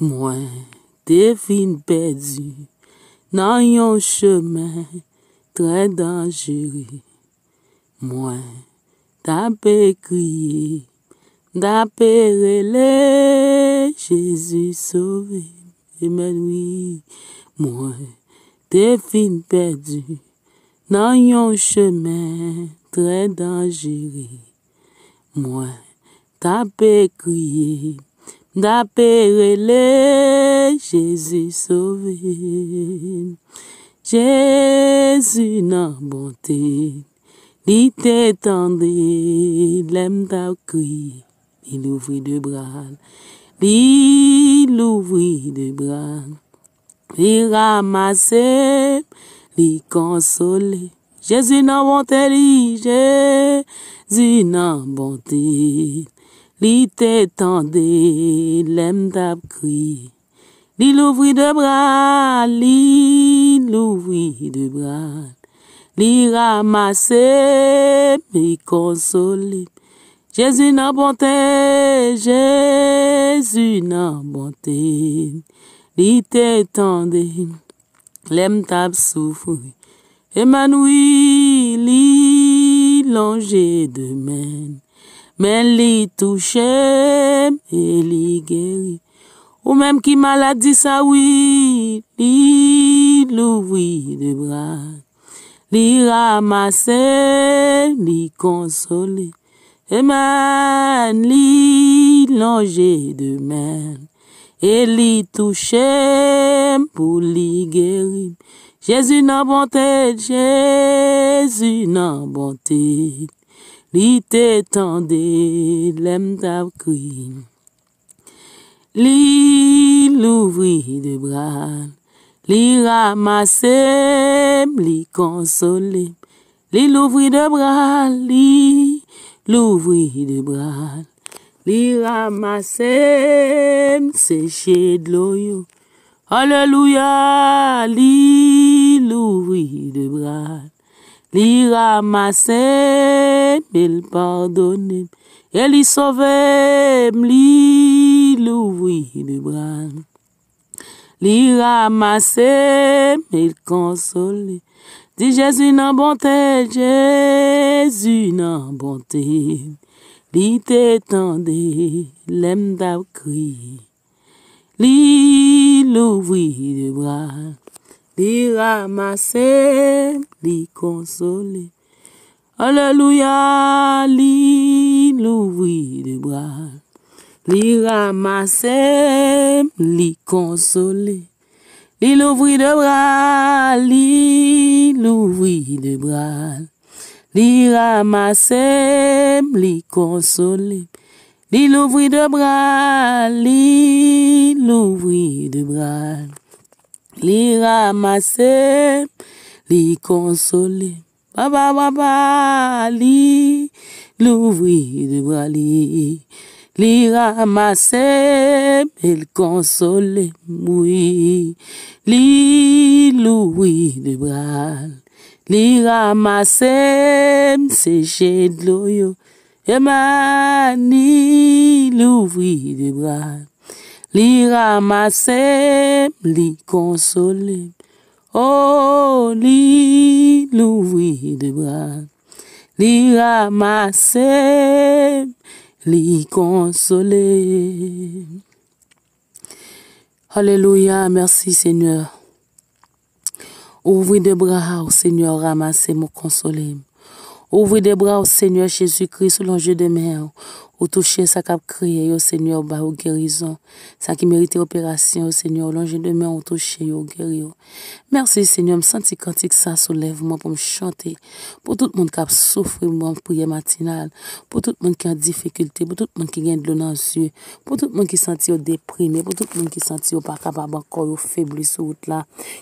Moi, fin perdu dans yon chemin très dangereux. Moi, tape kriye, tape rele, Jésus, sove, emen oui. Mwen fin perdu nan yon chemin très dangereux. Moi, tape crié les Jésus sauvé. Jésus n'a bonté. Il t'étendait, l'aime ta cri. Il ouvrit de bras. Il ouvrit de bras. Il ramasse, il consoler Jésus n'a bonté, Jésus n'a bonté. Li te tende, lem tab kri. Li louvri de brad, li louvri de brad. Li ramase, mi konsolid. Jezu nan bonte, jezu nan bonte. Li te tende, lem tab soufri. Emanoui, li longe de men. Men li touche, li geri, ou men ki maladi sa oui, li louvi de brak. Li ramase, li konsole, e men li longe de men. E li touche pou li geri, jesu nan bantej, jesu nan bantej. Li te tende ta tap kri, li de bras. li ramassait, li konsolem. Li louvri de bras. li louvri de bras, li ramasem, de loyo. Alléluia. li louvri de bras. li ramassait il pardonne, et il sauve, il ouvre le bras. Li ramasser, il konsole. Di Jésus nan bonté, Jésus nan bonté. Il te l'aime lem dav kri. Li louvri de il Li ramase, Alléluia, li de bras, li ramasse, li console, li l'ouvri de bras, li l'ouvri de bras, li ramasse, li console, li l'ouvri de bras, li l'ouvri de bras, li ramasse, li console, Baba Baba li, l'ouvri de bras li, li bel el lui, moui, li l'ouvri de bras, li ramase, et ma, ni, l'ouvri de bras, li ramasse, li console. Oh, louvri de bras, li ramasser, li consoler. Alléluia, merci Seigneur. Ouvrez de bras, au Seigneur, ramasser, me consoler. Ouvrez de bras, au Seigneur Jésus-Christ, sous l'enjeu de mer. Ou touche sa kap kriye yo, Seigneur, ba ou gerizon. Sa ki merite operasyon, Seigneur, lonje demen ou touche yo, gerio. Mersi, Seigneur, m senti kantik sa soulevman pou m chante. Pou tout moun kap soufri moun priye matinal. Pou tout moun ki an difikulte. Pou tout moun ki gen dlo nan zye. Pou tout moun ki senti yo deprime. Pou tout moun ki senti yo pa kap aban kor yo febli souout la.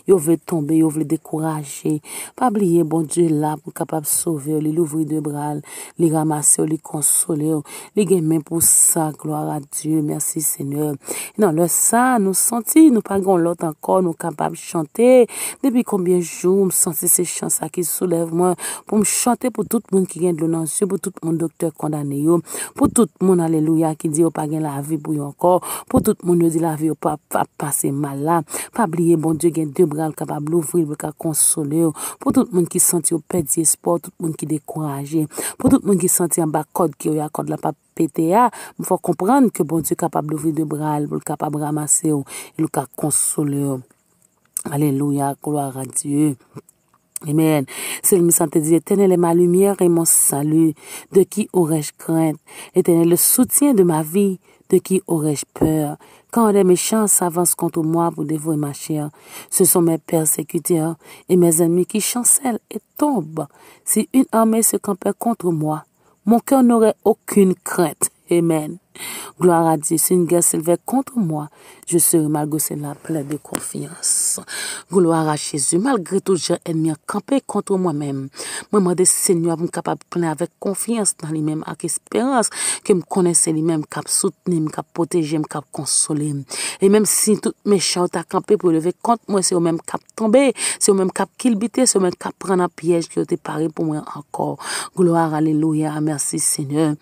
Yo vle tombe, yo vle dekoraje. Pa bliye bon Dieu la pou kap ap souve li louvri de bral. Li ramase yo, li konsole yo. Li gen men pou sa, gloar a Diyo, mersi Senyor. Nan le sa, nou santi, nou pa gen lout ankor, nou kapab chante, debi konbien jou, m santi se chansa ki soulev mwen, pou m chante pou tout moun ki gen loun ansyo, pou tout moun doktor kondane yo, pou tout moun aleluya ki di yo pa gen la vi pou yo ankor, pou tout moun yo di la vi yo pa pase mala, pa bliye bon Diyo gen debra, lou kapab louvri, lou ka konsole yo, pou tout moun ki santi yo pedi esport, pou tout moun ki dekoraje, pou tout moun ki santi anba kod ki yo ya kod la pa PTA, il faut comprendre que bon Dieu est capable d'ouvrir de bras, il est capable de ramasser, il est capable de consoler. Alléluia, gloire à Dieu. Amen. C'est le santé dit, Éternel ma lumière et mon salut. De qui aurais-je crainte? Éternel le soutien de ma vie. De qui aurais-je peur? Quand les méchants s'avancent contre moi pour dévouer ma chair, ce sont mes persécuteurs et mes ennemis qui chancellent et tombent. Si une armée se campait contre moi, mon cœur n'aurait aucune crainte. Amen. Gloire à Dieu. Si une guerre s'élevait contre moi, je serai malgré cela plein de confiance. Gloire à Jésus. Malgré tout, j'ai ennemi camper contre moi-même. Moi, moi, des Seigneur, me capable prendre avec confiance dans lui-même, avec espérance, que me connaissait lui-même, cap soutenir, cap protéger, cap consoler. Et même si tout méchant à campé pour lever contre moi, c'est au même cap tomber, c'est au même cap kilbiter, c'est au même cap prendre un piège qui était paré pour moi encore. Gloire, alléluia. Merci, Seigneur.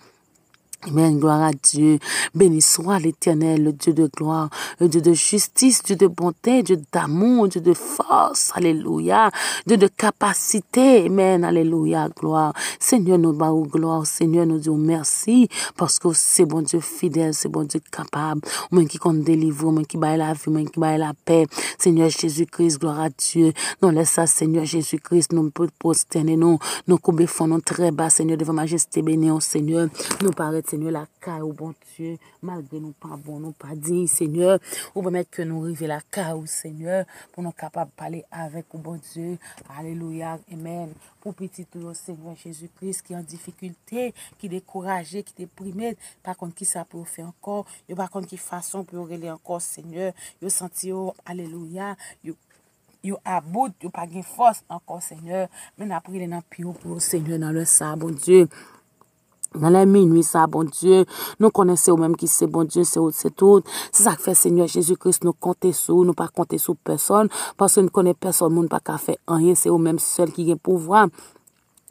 Amen, gloire à Dieu. Béni soit l'éternel, le Dieu de gloire, le Dieu de justice, Dieu de bonté, Dieu d'amour, Dieu de force, alléluia, Dieu de capacité, Amen, alléluia, gloire. Seigneur, nous aux gloire, Seigneur, nous disons merci, parce que c'est bon Dieu fidèle, c'est bon Dieu capable, au moins qui compte délivrer, au moins qui baille la vie, au moins qui baille la paix. Seigneur Jésus-Christ, gloire à Dieu. Non, laisse ça, Seigneur Jésus-Christ, nous posterner, nous, nous fond, non, très bas, Seigneur, devant majesté béni au oh Seigneur, nous paraît Seigneur, la ka ou bon dieu, malde nou pa bon nou pa di, seigneur, ou bemet bon ke nou rive la ka ou seigneur, pou nou kapab pale avek ou bon dieu, aleluya, emen, pou piti tou yo seigneur, Chezoukris ki an difikulte, ki dekoraje, ki deprime, pa kon ki sa pou ou fe ankor, yo pa kon ki fason pou ou rele ankor, seigneur, yo santi yo, aleluya, yo about, yo pa gen fos ankor, seigneur, men aprile nan pi ou, seigneur, nan le sa, bon dieu, nan lè mi nwi sa bon Diyo, nou konen se ou menm ki se bon Diyo, se ou se tout, se sak fè Seigneur Jésus Christ nou kante sou, nou pa kante sou person, paske nou konen person, moun pa ka fè anyen, se ou menm sel ki gen pou vwa,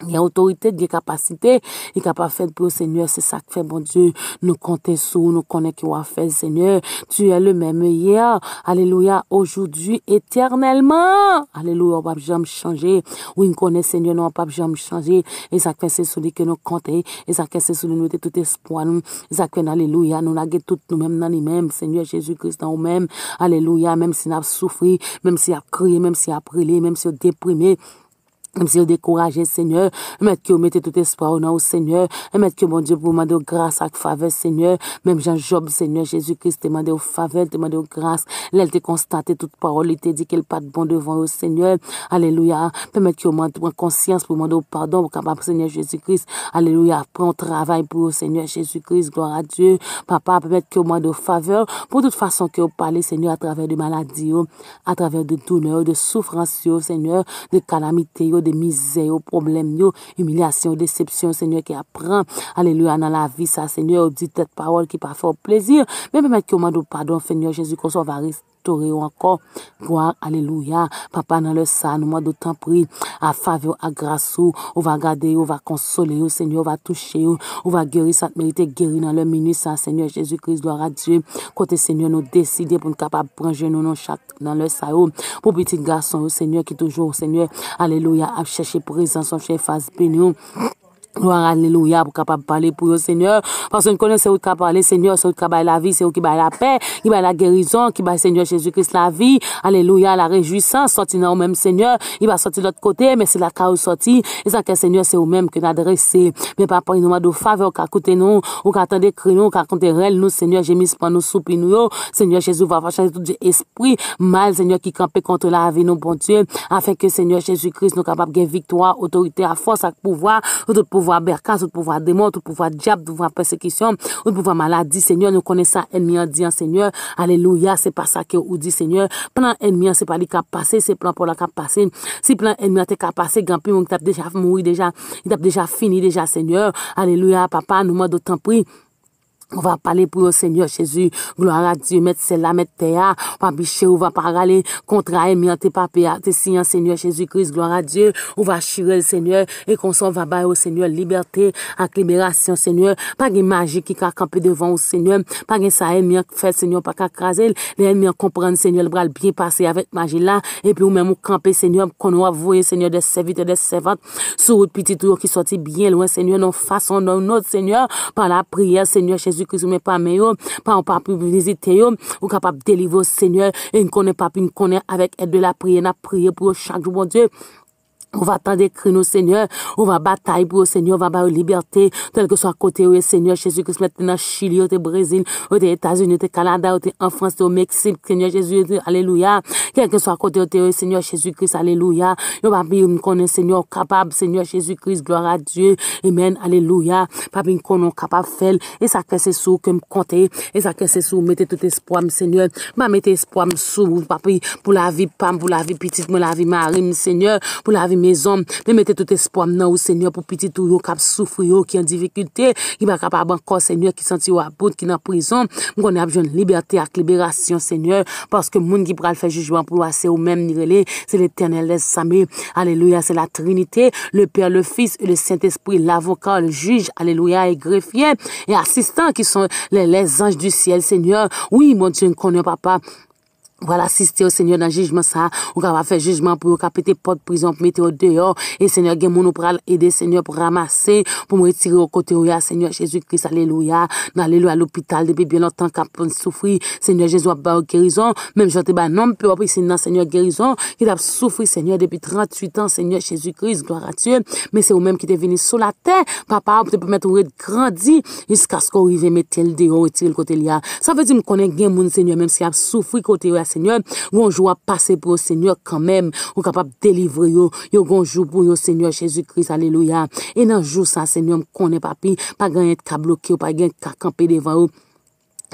Il y a autorité, il y a capacité, il est a pas fait pour le Seigneur, c'est ça que fait, bon Dieu. Nous comptons sur, nous connaissons qu'il a fait, Seigneur. Tu es le même hier, alléluia, aujourd'hui, éternellement. Alléluia, on ne jamais changer. Oui, il connaît Seigneur, on ne jamais changer. Et ça fait, c'est celui que nous comptons. Et ça fait, c'est celui nous tout espoir, nous. Et ça fait, alléluia, nous n'avons tout nous-mêmes dans nous-mêmes, Seigneur Jésus-Christ, dans nous-mêmes. Alléluia, même si nous avons souffert, même si a crié, même si a avons même si nous déprimé. Même si vous découragez, Seigneur, permettez que vous mettez tout espoir au nom au Seigneur, permettez que mon Dieu, vous demande grâce avec faveur, Seigneur, même Jean Job, Seigneur, Jésus-Christ, demandé aux faveur, demande aux grâce, elle te constaté toute parole, il te dit qu'elle pas de bon devant au Seigneur, alléluia, permettez que vous prendre conscience pour demander pardon, pour capable, Seigneur Jésus-Christ, alléluia, prends travail pour le Seigneur Jésus-Christ, gloire à Dieu, papa, permettez que vous demandez faveur, pour toute façon que vous parlez, Seigneur, à travers de maladies, à travers de douleurs, de souffrances, Seigneur, de calamités, de mize, yo problem, yo humilyasyon, yo decepsyon, se nye ki apren. Aleluya nan la vi sa, se nye ou di tet pawol ki pa fò plezir. Mè mè ki omad ou padon fe nye, yo jesu konson va reste. restaurer encore. Gloire, alléluia. Papa, dans le sein, nous d'autant d'autant à faveur, à grâce. On va garder, on va consoler, au Seigneur, va toucher, on va guérir, ça mérite guérir dans le minute, ça, Seigneur Jésus-Christ, gloire à Dieu. Côté Seigneur, nous décider pour nous capables de prendre nous dans chaque, dans le sao. Pour petit garçon, au Seigneur, qui toujours, Seigneur, alléluia, à chercher présence, son chef face bénie. Alléluya, pou kapap pale pou yo, Seigneur. Pansoun konen, se ou kapale, Seigneur, se ou kabaye la vi, se ou ki baye la pe, ki baye la gerizon, ki baye Seigneur Jésus Christ la vi. Alléluya, la rejouissant, sorti nan ou menm, Seigneur. Iba sorti lot kote, men se la ka ou sorti. E sanke, Seigneur, se ou menm, ke nan adrese. Men papay nouman do fave, ou ka koute nou, ou ka atende kri nou, ou ka konte rel nou, Seigneur, jemis pan nou, soupi nou yo. Seigneur Jésus, vwa fache, se tout di espri, mal, Seigneur, ki kampe kontre la vi nou, bon pouvoir berkas, tout pouvoir démon, tout pouvoir diable, tout pouvoir persécution, tout pouvoir maladie, Seigneur, nous connaissons ça, ennemi en disant, Seigneur, alléluia, c'est pas ça que vous dit, Seigneur, plan ennemi, c'est pas lui qui a passé, c'est plan pour la qui a passé, si plan ennemi a passé, grand on t'a déjà mouru, déjà, il t'a déjà fini, déjà, Seigneur, alléluia, papa, nous m'a temps pris. Ou va pale pou yo, Seigneur, Chezou, glora a Diyo, mette se la, mette te ya, wap biche ou va pale, kontra e myan, te pape ya, te siyan, Seigneur, Chezou, kriz, glora a Diyo, ou va chirel, Seigneur, e konson va baye ou, Seigneur, liberte, ak liberasyon, Seigneur, page magi ki ka kampe devan ou, Seigneur, page sa e myan fe, Seigneur, paka kaze, le e myan komprende, Seigneur, bral byen pase avet magi la, epi ou mèm ou kampe, Seigneur, kon ou avoye, Seigneur, de se vit, de se vat, sou ou ki sou mè pa mè yo, pa an pa pou vizite yo, ou kapap delive ou senyè e n konè papi, n konè avèk edwe la priè, na priè pou yo chakjou mè bon diè Ou va ta de kri nou seigneur. Ou va batay pou ou seigneur. Ou va ba ou liberté. Tel ke so akote ouye seigneur. Chezou kris mwen tena chili ou te brezil. Ou te etazouni ou te kalanda. Ou te enfansi ou te meksip. Seigneur chezou kris aleluya. Tel ke so akote ouye seigneur. Chezou kris aleluya. Yo papi ou m konen seigneur kapab. Seigneur chezou kris glora diyo. Emen aleluya. Papi m konen kapab fel. E sakre se sou ke m konte. E sakre se sou mete tout espo am seigneur. Ma mete espo am sou. Papi pou la vi pam. maison. De mettre tout espoir nan au Seigneur, pour petit tout yo kap soufri yo ki an difficulté, ki pas capable encore Seigneur, ki santi yo apout, ki nan prison. Mwen on ap joun liberté ak libération Seigneur, que moun ki pral fait jugement pour c'est ou même niveau. C'est l'Éternel les Alléluia, c'est la Trinité, le Père, le Fils et le Saint-Esprit, l'avocat, le juge, alléluia, et greffier et assistant qui sont les, anges du ciel, Seigneur. Oui, mon Dieu, ne papa, wala asiste ou senyor nan jizman sa, ou ka va fe jizman pou ou ka pete pod prizon pou mete ou deyo, e senyor gen moun ou pral ede senyor pou ramase, pou mou etire ou kote ou ya, senyor Jezoukris, aleluya, nan aleluya l'opital, depi biyo lontan kapon soufri, senyor Jezoukris, wap ba ou gerizon, mem jante ba nom, pe wap isi nan senyor gerizon, ki dap soufri senyor depi 38 an, senyor Jezoukris, glora tiyen, men se ou menm ki te veni sou la ten, papa ou pte pou mette ou eti grandi, iska sko ou i ve met Seigneur, yon jou a pase pou yon seigneur kanmèm, yon kapap delivre yon, yon gonjou pou yon seigneur, Jésus-Christ, aleluya. E nan jou sa, seigneum, konen papi, pa gen yon ka bloke, pa gen yon ka kampe devan yon,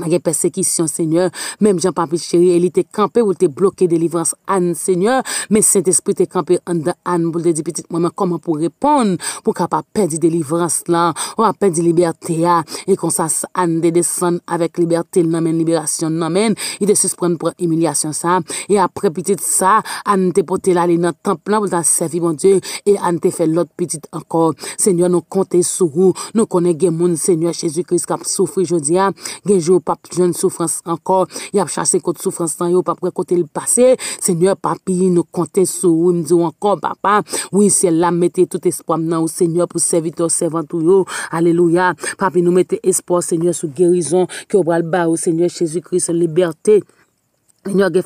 A gen persekisyon, seigneur. Mem jan papi cheri, elite kampe ou te blokke de livrans an, seigneur. Men sènt espri te kampe an da an. Boul de di piti mwenman, koman pou repon? Pou ka pa pedi de livrans lan? Ou pa pedi liberte ya? E konsas an de desan avèk liberte nanmen, liberasyon nanmen. E de suspren pou emilyasyon sa. E apre piti sa, an te pote la li nan tan plan boul da sevi bon dieu. E an te fè lot piti ankor. Seigneur, nou konte soukou. Nou kone gen moun, seigneur, Chezou kris kap soufri jodia. Gen joup. jeune souffrance encore Il a chassé contre souffrance pas souffrance côté le passé. Seigneur papi, nous sur vous. Nous dit encore, papa, oui, c'est là, mettez tout espoir maintenant au Seigneur, pour servir servant tout alléluia Alléluia. papi nous mettez espoir, Seigneur, sous guérison. Que ou le bas, au Seigneur, Jésus-Christ, liberté,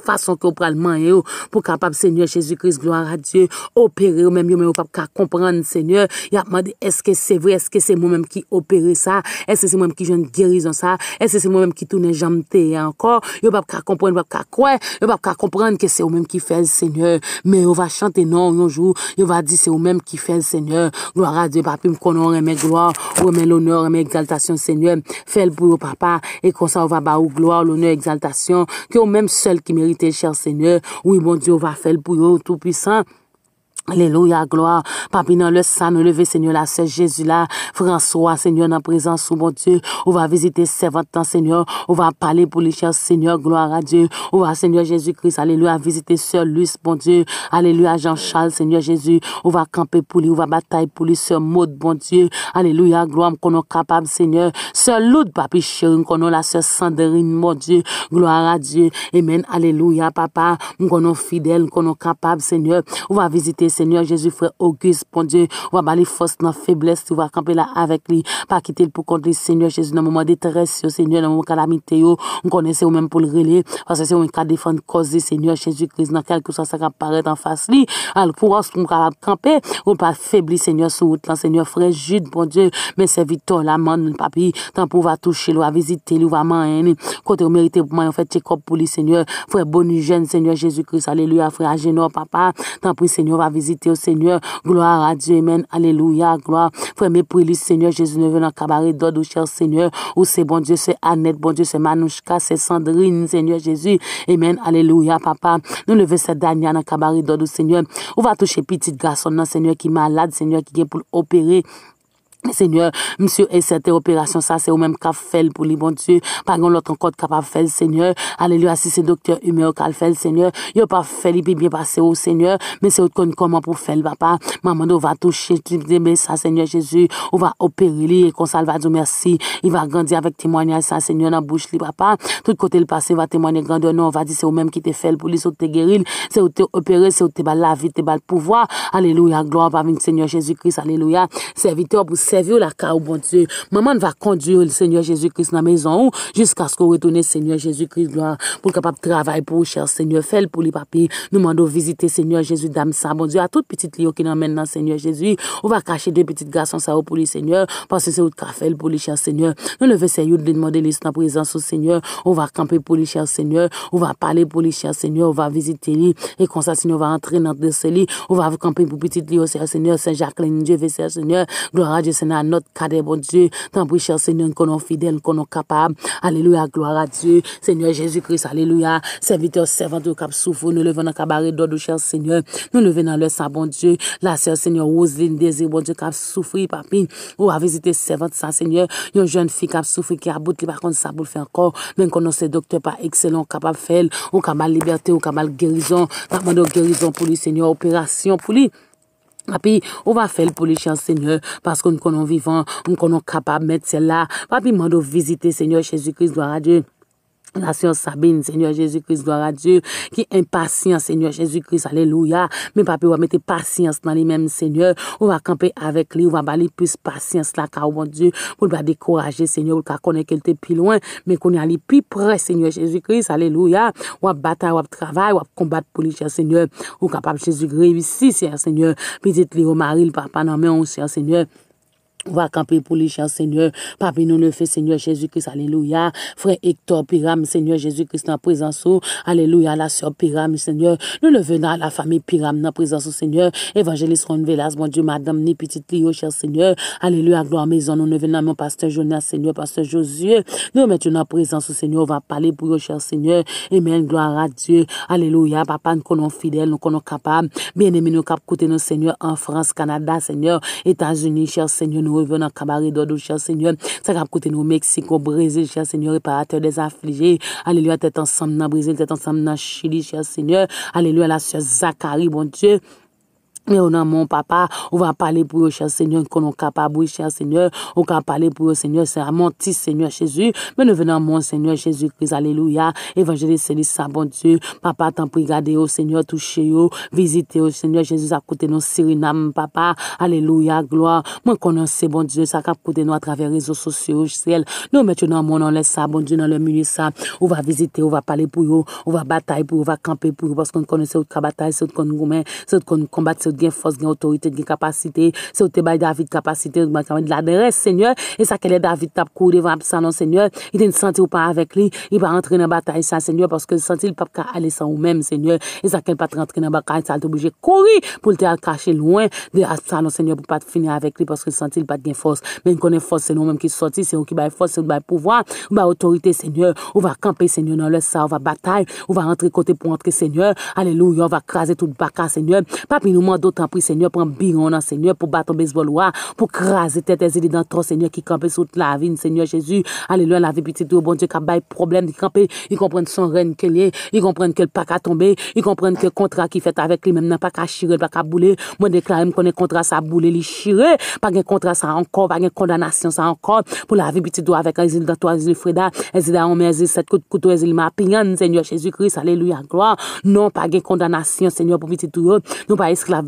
fason ki ou pralman yo pou kapap senyo jesu kris gloar a die operi ou men yo men ou kapap ka kompran senyo ya apman de eske se vre eske se mou men ki operi sa eske se mou men ki jen gerizan sa eske se mou men ki toune jamte enkor yo mab ka kompran yo mab ka kwe yo mab ka kompran ke se ou men ki fel senyo me ou va chante non yonjou yo va di se ou men ki fel senyo gloar a die papim konon reme gloar reme lonor reme exaltasyon senyo fel pou yo papa Celle qui mérite, cher Seigneur. Oui, mon Dieu, va faire le pour tout puissant. Alléluia, gloire. Papi dans le sang, nous lever, Seigneur, la Sœur Jésus là François, Seigneur, la présence sous oh, mon Dieu, on va visiter 70 ans, Seigneur, On va parler pour les chers, Seigneur, gloire à Dieu, on va, Seigneur Jésus-Christ, alléluia, visiter sœur Luce, bon Dieu, alléluia, Jean-Charles, Seigneur Jésus, On va camper pour lui, on va batailler pour lui sœur Maude, bon Dieu, alléluia, gloire, est capable, Seigneur, sœur Loud, papi chéri, konon la Sœur Sandrine, mon Dieu, gloire à Dieu, amen, alléluia, papa, est fidèle, est capable Seigneur, on va visiter Seigneur Jésus, frère Auguste, bon Dieu, on va balayer force dans faiblesse, tu vas camper là avec lui, pas quitter pour contre Seigneur Jésus, dans le moment de détresse, Seigneur, dans le moment de calamité, on connaissait même pour le relais, parce que c'est un cas de défendre cause Seigneur Jésus-Christ, dans quelque chose, ça qui apparaît en face lui, alors pour us, on va camper, on pas faiblir, Seigneur, sur route, là, Seigneur, frère Jude, bon Dieu, mais c'est victoire la man, papi, tant pour va toucher, va visiter, va manger, côté on mérite, pour moi, en fait, check corps pour lui, Seigneur, frère bon, Jeune, Seigneur Jésus-Christ, alléluia, frère Agénor, papa, tant pour Seigneur, va visiter au Seigneur. Gloire à Dieu. Amen. Alléluia. Gloire. Frère, mes prières, Seigneur Jésus, ne en cabaret d'ordre, cher Seigneur. Où c'est bon Dieu, c'est Annette, bon Dieu, c'est Manouchka, c'est Sandrine, Seigneur Jésus. Amen. Alléluia, papa. Nous levons cette dernière dans cabaret d'ordre, Seigneur. On va toucher petit garçon, non, Seigneur, qui est malade, Seigneur, qui est pour opérer. Seigneur, monsieur, et cette opération, ça, c'est au même qu'a fait pour lui, bon Dieu. Par contre, l'autre encore capable faire, Seigneur. Alléluia, si c'est docteur humain qu'a fait, Seigneur. Il a pas fait, il bien passé au Seigneur. Mais c'est autre comment pour faire, papa. Maman, on va toucher, mais ça, Seigneur Jésus. On va opérer, lui, et qu'on ça, va dire merci. Il va grandir avec témoignage, ça, Seigneur, dans la bouche, lui, papa. Tout côté, le passé va témoigner grandir. Non, on va dire, c'est au même qui te fait pour lui, c'est c'est au te opérer, c'est au bah, la vie, te bah, le pouvoir. Alléluia, gloire, par Seigneur Jésus-Christ, alléluia. Serviteur pour servir la car oh bon Dieu. Maman va conduire le Seigneur Jésus-Christ dans la maison jusqu'à ce qu'on retourne Seigneur Jésus-Christ gloire pour capable travailler pour cher Seigneur Fais pour les papi Nous demandons visiter Seigneur Jésus dame ça bon Dieu à toute petite lio qui n'emmène dans Seigneur Jésus. On va cacher deux petites garçons ça pour les Seigneur parce que c'est autre café pour les cher Seigneur. Nous le Seigneur de demander les en présence au Seigneur. On va camper pour les cher Seigneur, on va parler pour les cher Seigneur, on va visiter lui et comme ça on va entrer dans ce lit, on va camper pour petite lio Seigneur saint jacques Dieu Seigneur. Gloire à Dieu c'est dans notre cadet, bon Dieu. Tant pis, Seigneur, qu'on sommes fidèles, qu'on est capables. Alléluia, gloire à Dieu. Seigneur Jésus-Christ, Alléluia. Serviteur, servante, au cap souffre, nous levons dans le cabaret d'eau, cher Seigneur. Nous levons dans le sang, bon Dieu. La sœur, Seigneur, Roselyne, désir, bon Dieu, cap souffrir, papi. Ou à visiter servante, ça, Seigneur. Une jeune fille cap souffrir, qui bout, qui par contre, ça pour le faire encore. Même qu'on sait docteur par excellent, capable de faire. Ou capable liberté, ou capable guérison. Capable de guérison pour lui, Seigneur, opération pour lui. api ou va fel pou li chan seigne pas kon konon vivan konon kapab met sel la api mando vizite seigne shesu kris doa ade Nation Sabine, Seigneur Jésus-Christ, gloire à Dieu, qui est impatient, Seigneur Jésus-Christ, alléluia. Mais papa, on va mettre patience dans les mêmes, Seigneur. On va camper avec lui, on va aller plus patience là, car oh mon Dieu, on va décourager, Seigneur, on va connaître était plus loin, mais qu'on est allé plus près, Seigneur Jésus-Christ, alléluia. On va battre, on va travailler, on va combattre pour lui, Seigneur. On est capable, Jésus, Christ ici Seigneur. Puis dites-lui au oh mari, le papa, non, mais on, oh, Seigneur va camper pour les chers, Seigneur. Papi nous le fait, Seigneur Jésus-Christ. Alléluia. Frère Hector Piram, Seigneur Jésus-Christ, en présence. Oh, alléluia. La sœur Piram, Seigneur. Nous le venons à la famille Piram, en présence, oh, Seigneur. Évangéliste Ron mon Dieu, madame, ni petite Lio, cher Seigneur. Alléluia. Gloire maison. Nous le venons mon pasteur Jonas, Seigneur, pasteur Josué. Nous mettons en présence, oh, Seigneur. On va parler pour le cher Seigneur. Amen. Gloire à Dieu. Alléluia. Papa, nous connons fidèles, nous connons capables. Bien aimés, nous cap côté, nos Seigneur, en France, Canada, Seigneur, États-Unis, cher Seigneur. Nou reven nan kabare do do, chèr sènyon. Sakap kote nou Meksiko, Brezil, chèr sènyon. Reparatèr des afflijè. Aleluya, tèt ansam nan Brezil, tèt ansam nan Chili, chèr sènyon. Aleluya la sè Zakari, bon chèr. Mais on a mon papa, on va parler pour le cher Seigneur, qu'on est capable, cher Seigneur, on va parler pour le Seigneur, c'est mon petit Seigneur Jésus, mais nous venons mon Seigneur Jésus-Christ, alléluia, évangéliste, c'est ça, bon Dieu, papa, t'en prie, gardez au Seigneur, touchez vous, visitez au Seigneur Jésus, à côté de nos Sirinam, papa, alléluia, gloire, moi sait, bon Dieu, ça cap côté nous à travers les réseaux sociaux, ciel, nous mettons dans mon, on laisse ça, bon Dieu, dans le milieu, ça, on va visiter, on va parler pour eux, on va batailler pour eux, on va camper pour eux, parce qu'on ce qu'on bataille, qu'on combat, gen fos, gen otorite, gen kapasite. Se ou te bay David kapasite, ou te bay kamen de la deres, seigneur. E sa kele David tap kou devan ap sa non, seigneur. I den senti ou pa avek li. I ba rentre nan batay sa, seigneur. Poske se senti l pap ka ale san ou men, seigneur. E sa kele pat rentre nan baka, an sa al te bouje kouri pou l te akache louen de sa non, seigneur, pou pat finye avek li. Poske se senti l pat gen fos. Ben konen fos, se nou men ki sorti, se ou ki bay fos, se ou bay pouvoar. Ou bay otorite, seigneur. Ou bay kampe seigneur nan le sa, ou bay bat anpris seigneur, pran biyon nan seigneur, pou baton bezbolwa, pou krasi tete, e zili dan tro seigneur ki kampe soute la vin, seigneur jesu, aleluya la vi bitidou, bon dieu kabay problem di kampe, yi komprende son ren ke li, yi komprende ke l pak a tombe, yi komprende ke kontra ki fet avek li, mem nan pak a shire, l pak a boule, mwen dekla m konen kontra sa boule li shire, pagen kontra sa ankon, pagen kondanasyon sa ankon, pou la vi bitidou avek, e zili dan to, e zili freda, e zili da ome, e zili set koutou, e zili ma ap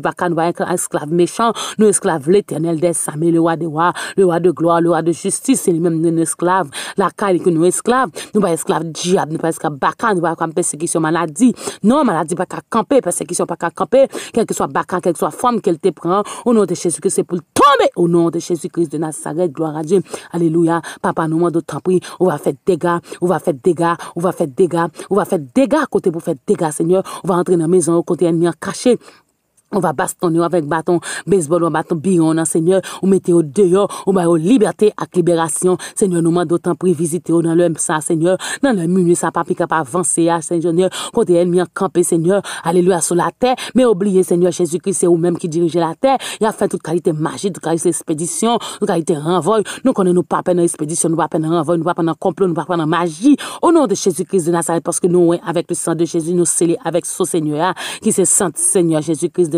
Bakan va être un esclave méchant, nous esclaves l'éternel des Samé, le roi des rois, le roi de gloire, le roi de justice, c'est lui-même nous esclaves. La caille que nous esclaves, nous pas esclaves diable, nous pas esclaves Bakan, nous pas persécution maladie. Non, maladie pas qu'à camper, persécution pas qu'à camper, quel que soit Bakan, quel que soit forme qu'elle te prend, au nom de Jésus-Christ, c'est pour tomber au nom de Jésus-Christ de Nazareth, gloire à Dieu. Alléluia. Papa, nous m'en d'autant prix. on va faire dégâts, on va faire dégâts, on va faire dégâts, on va faire dégâts côté pour faire dégâts, Seigneur. On va entrer dans la maison, côté ennemi caché. On va bastonner avec bâton, baseball, ou bâton, on Seigneur, on mettez au dehors, on va aux liberté à libération. Seigneur, nous demandons d'autant pour visiter dans le ça, Seigneur, dans le minuit, ça, qu'à pas avancer, ah, Seigneur, côté ennemi en campé, Seigneur, alléluia, sur la terre, mais oubliez, Seigneur, Jésus-Christ, c'est vous-même qui dirigez la terre, il a fait toute qualité magique, toute qualité expédition, toute qualité renvoi, nous connaissons pas peine expédition, nous pas peine renvoi, nous pas peine complot, nous pas peine magie, au nom de Jésus-Christ de Nazareth, parce que nous, avec le sang de Jésus, nous scellés avec ce Seigneur, ah, qui se sent Seigneur Jésus-Christ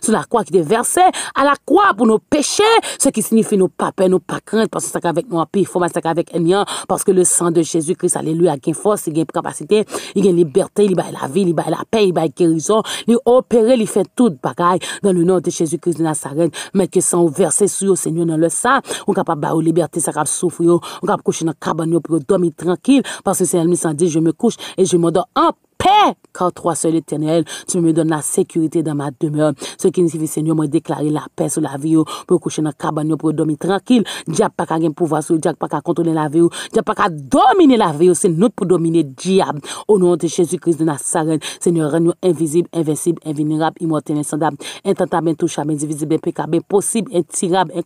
sou la kwa ki te verse, a la kwa pou nou peche, sou ki signifi nou pape, nou pa kranj, pasou sa ka vek mwapi, foma sa ka vek enyan, paske le san de Jezou Krist, aleluya gen fos, gen kapasite, gen liberte, li baye la vi, li baye la pe, li baye kerizon, li opere, li fe tout bagay, dan le nou de Jezou Krist de Nazaren, menke san ou verse sou yo, se nyon nan le san, ou kapap ba ou liberte, sa kap souf yo, ou kap kouche nan kaban yo, pou yo domi trankev, pasou se almi san di, je me kouche, Pè! Kar 3 sèl etenèl, sè mè mè don nan sekurite dan ma demean. Sè kè nisivè sènyo mè deklare la pè sou la vè yo, oh. pou kouche nan kaba nyo oh, pou yo domi tranquil. Dja pa ka gen pou vwa sou, dja pa ka kontrole la vè yo, oh. dja pa ka domine la vè yo, sè nou pou domine djiab. O nou an te jesu kris de nan sarèd, sènyo rènyo envisib, envisib, evinirap, imotèmè sandap, entantabè, entouchabè, entoushabè, entoushabè,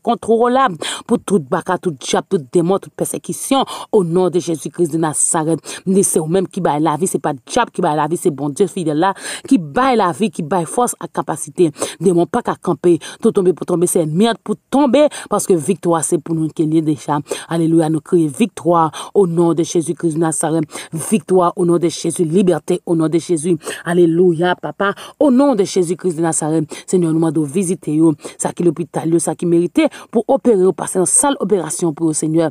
entoushabè, entoushab qui la vie c'est bon Dieu fidèle là qui baille la vie qui force à capacité, capacité mon pas qu'à camper tout tomber pour tomber c'est merde pour tomber parce que victoire c'est pour nous qui est déjà. Alléluia, nous créer victoire au nom de Jésus Christ de Nazareth, victoire au nom de Jésus, liberté au nom de Jésus. Alléluia, papa, au nom de Jésus Christ de Nazareth, Seigneur, nous mando visiter ça qui qui l'hôpital ça qui méritait pour pour opérer, passer une sale opération pour Seigneur.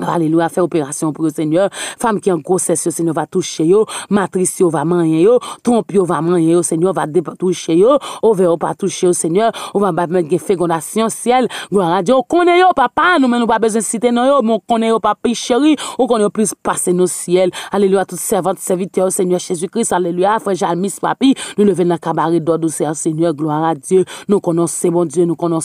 Aleluya, fè operasyon pou Seigneur Fèm ki an konses yo, Seigneur, va touche yo Matris yo, va manye yo Tromp yo, va manye yo, Seigneur, va depatouche yo Oveyo pa touche yo, Seigneur Oveyo pa menge fegonasyon, Seigneur Gouara Diyo, konye yo, papa Nou men nou pa bezwen site nou yo, moun konye yo, papi, chéri O konye yo, plis pase nou, Seigneur Aleluya, tout servante, servite yo, Seigneur, Chezoukris Aleluya, fè Jarmis, papi Nou ne vè nan kabari do do Seigneur, Seigneur Gouara Diyo, nou konon se, moun Diyo, nou konon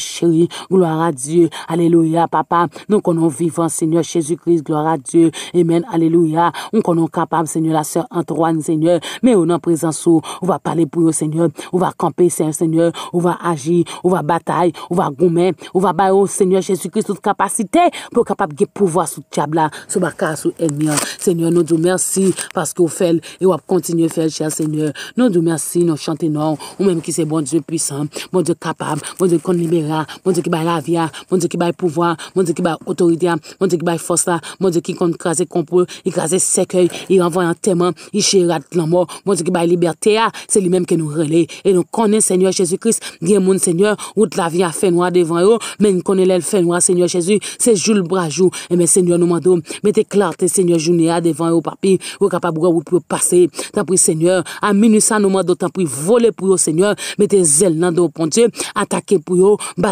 se chéri, gloara a Diyo, aleluya papa, nou konon vivan, Seigneur Chezoukris, gloara a Diyo, amen, aleluya nou konon kapab, Seigneur, la sè entroan, Seigneur, men oh, non. ou nan prezen sou ou va pale pou yo, Seigneur, ou va kampe, Seigneur, ou va agi, ou va batay, ou va goumen, ou va bay ou, Seigneur, Chezoukris, tout kapasite pou kapab ge pouvoa sou tchabla, sou baka, sou elmian, Seigneur, nou dou mersi, paske ou fel, e wap kontinye fel, chère Seigneur, nou dou mersi, nou chante nou, ou mèm ki se bon Diyo pw moun dik ki bay la viya, moun dik ki bay pouvwa moun dik ki bay otoritya, moun dik ki bay fosta moun dik ki kont kaze kompou yi kaze sekey, yi renvwa yon teman yi shirat nan mou, moun dik ki bay liberteya se li menm ke nou reley, e nou konen seigneur jesu kris, gen moun seigneur ou t la viya fenwa devan yo, men konen lel fenwa seigneur jesu, se joul brajou e men seigneur nou mandou, mette klarte seigneur jounia devan yo papi ou kapabouwa ou pou yo pase, tanpou seigneur a minu sa nou mandou, tanpou yi vole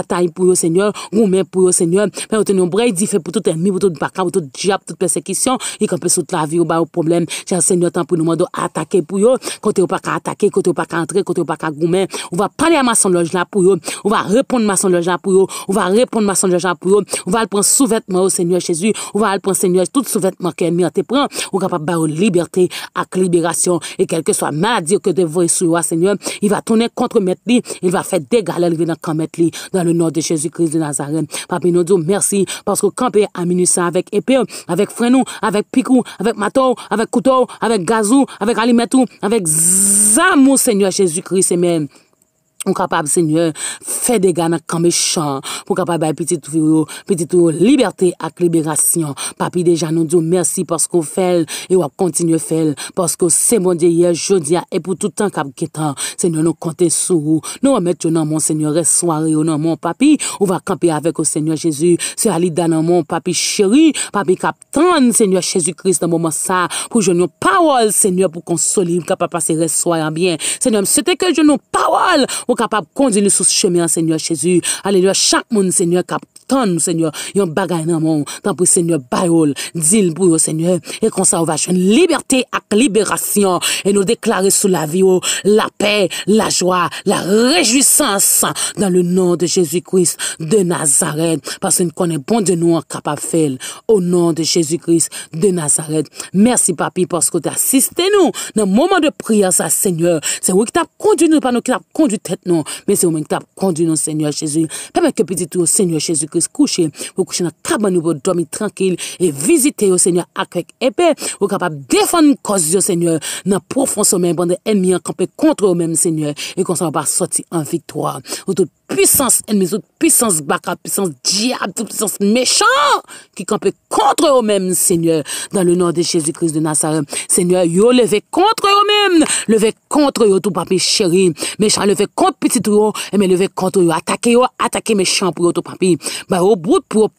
Ataj pou yo, seigneur. Goumen pou yo, seigneur. Pe ou tenyon brey, di fe pou tout enmi, pou tout baka, pou tout diap, tout persekisyon. E konpe sou tla vi ou ba ou problem. Che seigneur, tan pou nou mando atake pou yo. Kote ou baka atake, kote ou baka entre, kote ou baka goumen. Ou va pale a mason lojna pou yo. Ou va reponde mason lojna pou yo. Ou va reponde mason lojna pou yo. Ou va alpon souvetman ou oh, seigneur Chezou. Ou va alpon seigneur tout souvetman ke enmi ante pran. Ou ka pa ba ou liberte ak liberasyon. E kelke so a madi ou ke devoy sou yo a de Jésus-Christ de Nazareth. Papi, nous merci parce que camper à ça avec épée, avec freinou, avec picou, avec matou, avec couteau, avec gazou, avec alimentou, avec zamou, Seigneur Jésus-Christ, amen. Ou kapab, seigneur, fè de gana kan me chan... Ou kapab, bay piti touyo... Piti touyo, libertè ak liberasyon... Papi, deja nou diyo, mersi porskou fèl... E wap kontinu fèl... Porskou se moun diye, jodia... E pou toutan kap gètan... Seigneur, nou kante sou... Nou wap met yo nan moun, seigneur, ressoare yo nan moun, papi... Ou wap kampi avek ou, seigneur, jesu... Se alida nan moun, papi, cheri... Papi, kap tan, seigneur, jesu kris nan moun monsan... Pou jenou pawol, seigneur, pou konsoli... Ou kapap pase res kapab kondini sou chemi an, Senyor Chezou. Aleluya, chak moun, Senyor, kapab tonne, Seigneur, yon bagay nan mon, dans pour Seigneur Dis-le pour yo, Seigneur, et une liberté ak libération et nous déclarer sous la vie, oh, la paix, la joie, la réjouissance, dans le nom de Jésus-Christ de Nazareth, parce qu'on est bon de nous en capable au nom de Jésus-Christ de Nazareth. Merci, papi, parce que tu as assisté nous dans le moment de prière, ça, Seigneur. C'est vous qui t'as conduit nous, pas nous qui t'as conduit tête non, mais c'est vous qui t'as conduit nous, Seigneur Jésus. que petit au Seigneur Jésus-Christ, kouche. Wou kouche nan taban nou pou dormi trankele e vizite yo oh senyor akwek epe. Wou kapap defan kouche yo senyor nan pou fon somen bon de enmi an kompe kontre yo men senyor e konsan wap a soti an viktoa. puissance ennemis, puissance baka, puissance diable, puissance méchant qui campe contre eux-mêmes, Seigneur, dans le nom de Jésus-Christ de Nazareth. Seigneur, yo levé contre eux-mêmes, levé contre eux, tout papi chéri, méchant levé contre petit et mais levé contre eux, attaquer yo, attaquer méchant pour eux, tout papi, bah, au bout pour